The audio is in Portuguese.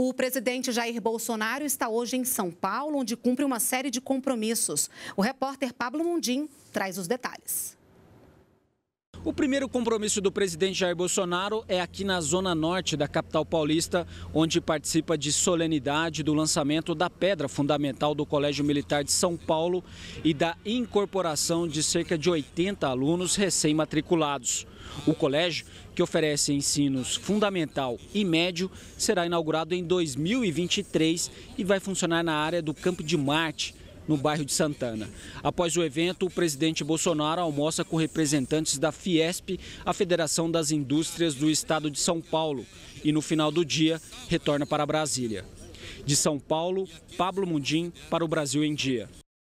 O presidente Jair Bolsonaro está hoje em São Paulo, onde cumpre uma série de compromissos. O repórter Pablo Mundim traz os detalhes. O primeiro compromisso do presidente Jair Bolsonaro é aqui na zona norte da capital paulista, onde participa de solenidade do lançamento da pedra fundamental do Colégio Militar de São Paulo e da incorporação de cerca de 80 alunos recém-matriculados. O colégio, que oferece ensinos fundamental e médio, será inaugurado em 2023 e vai funcionar na área do Campo de Marte no bairro de Santana. Após o evento, o presidente Bolsonaro almoça com representantes da Fiesp, a Federação das Indústrias do Estado de São Paulo, e no final do dia retorna para Brasília. De São Paulo, Pablo Mundim para o Brasil em Dia.